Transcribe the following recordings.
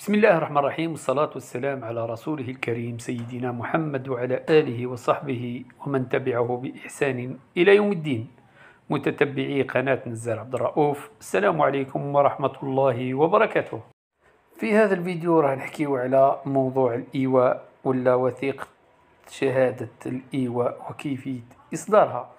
بسم الله الرحمن الرحيم والصلاة والسلام على رسوله الكريم سيدنا محمد وعلى آله وصحبه ومن تبعه بإحسان إلى يوم الدين متتبعي قناة نزار عبد الرؤوف السلام عليكم ورحمة الله وبركاته في هذا الفيديو راح نحكيو على موضوع الإيواء ولا وثيقة شهادة الإيواء وكيفية إصدارها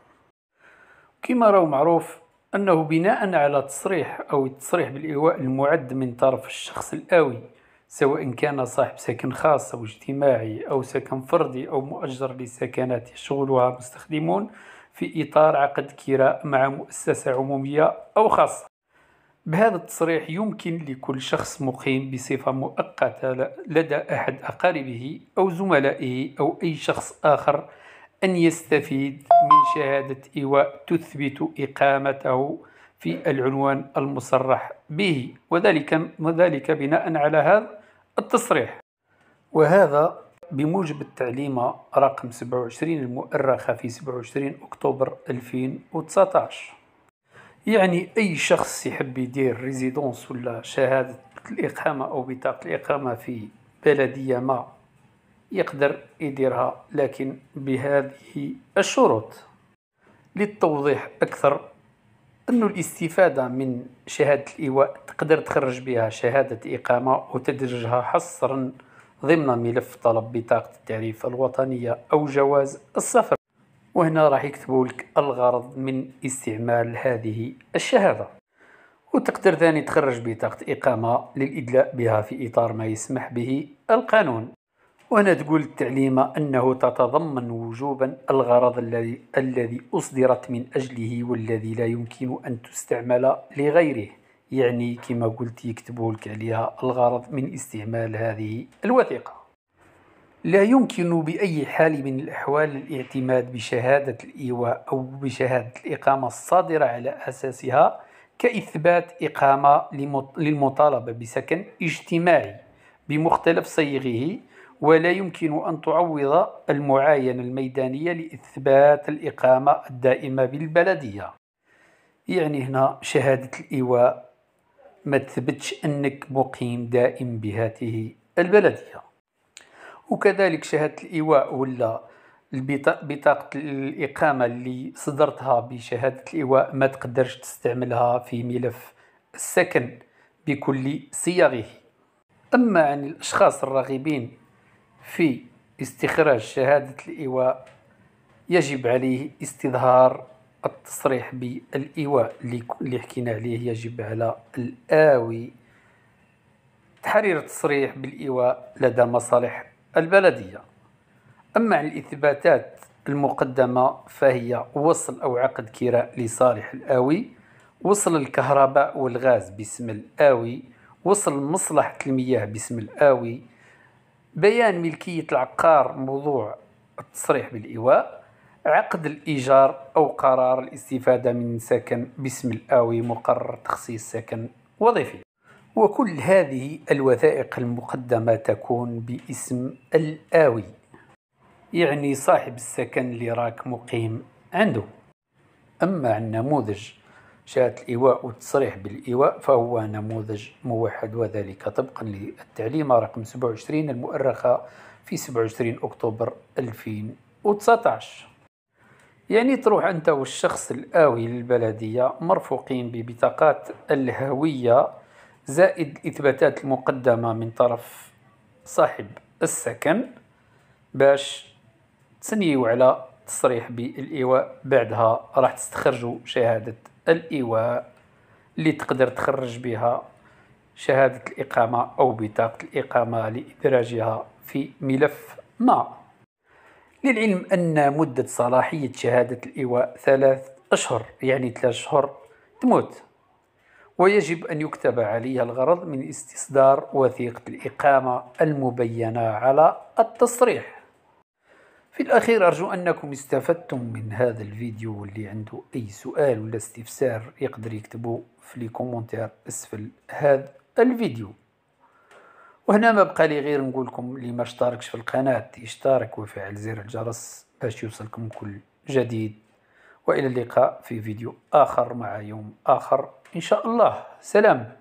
كما رأوا معروف أنه بناء على تصريح أو التصريح بالإيواء المعد من طرف الشخص الآوي سواء كان صاحب سكن خاص أو اجتماعي أو سكن فردي أو مؤجر لسكنات يشغلها مستخدمون في إطار عقد كراء مع مؤسسة عمومية أو خاصة بهذا التصريح يمكن لكل شخص مقيم بصفة مؤقتة لدى أحد أقاربه أو زملائه أو أي شخص آخر أن يستفيد من شهادة إيواء تثبت إقامته في العنوان المصرح به وذلك, وذلك بناء على هذا التصريح وهذا بموجب التعليمة رقم 27 المؤرخة في 27 أكتوبر 2019 يعني أي شخص يحب يدير ريزيدونس ولا شهادة الإقامة أو بطاقة الإقامة في بلدية ما يقدر يديرها لكن بهذه الشروط للتوضيح أكثر أن الاستفادة من شهادة الإيواء تقدر تخرج بها شهادة إقامة وتدرجها حصرا ضمن ملف طلب بطاقة التعريف الوطنية أو جواز السفر وهنا راح يكتبوا لك الغرض من استعمال هذه الشهادة وتقدر ثاني تخرج بطاقة إقامة للإدلاء بها في إطار ما يسمح به القانون وهنا تقول التعليمة أنه تتضمن وجوبا الغرض الذي الذي أصدرت من أجله والذي لا يمكن أن تستعمل لغيره يعني كما قلت يكتبوا لك عليها الغرض من استعمال هذه الوثيقة لا يمكن بأي حال من الأحوال الاعتماد بشهادة الإيواء أو بشهادة الإقامة الصادرة على أساسها كإثبات إقامة للمطالبة بسكن اجتماعي بمختلف صيغه ولا يمكن أن تعوض المعاينة الميدانية لإثبات الإقامة الدائمة بالبلدية يعني هنا شهادة الإيواء ما تثبتش أنك مقيم دائم بهذه البلدية وكذلك شهادة الإيواء ولا بطاقة الإقامة اللي صدرتها بشهادة الإيواء ما تقدرش تستعملها في ملف السكن بكل صياغه أما عن الأشخاص الراغبين في استخراج شهادة الإيواء يجب عليه استظهار التصريح بالإيواء اللي حكينا عليه يجب على الآوي تحرير التصريح بالإيواء لدى مصالح البلدية أما عن الإثباتات المقدمة فهي وصل أو عقد كراء لصالح الآوي وصل الكهرباء والغاز باسم الآوي وصل مصلحة المياه باسم الآوي بيان ملكية العقار موضوع التصريح بالإيواء عقد الإيجار أو قرار الاستفادة من سكن باسم الآوي مقرر تخصيص سكن وظيفي وكل هذه الوثائق المقدمة تكون باسم الآوي يعني صاحب السكن اللي راك مقيم عنده أما عن النموذج جهة الإيواء والتصريح بالإيواء فهو نموذج موحد وذلك طبقا للتعليمة رقم 27 المؤرخة في 27 أكتوبر 2019 يعني تروح أنت والشخص الآوي للبلدية مرفوقين ببطاقات الهوية زائد الإثباتات المقدمة من طرف صاحب السكن باش تسنيو على تصريح بالإيواء بعدها راح تستخرجوا شهادة الإيواء اللي تقدر تخرج بها شهادة الإقامة أو بطاقة الإقامة لإدراجها في ملف ما للعلم أن مدة صلاحية شهادة الإيواء ثلاث أشهر يعني ثلاث شهور تموت ويجب أن يكتب عليها الغرض من استصدار وثيقة الإقامة المبينة على التصريح في الأخير أرجو أنكم استفدتم من هذا الفيديو واللي عنده أي سؤال ولا استفسار يقدر يكتبه في الكومنتر أسفل هذا الفيديو وهنا ما بقى لي غير نقول لكم اللي ما اشتركش في القناة يشترك وفعل زر الجرس باش يوصلكم كل جديد وإلى اللقاء في فيديو آخر مع يوم آخر إن شاء الله سلام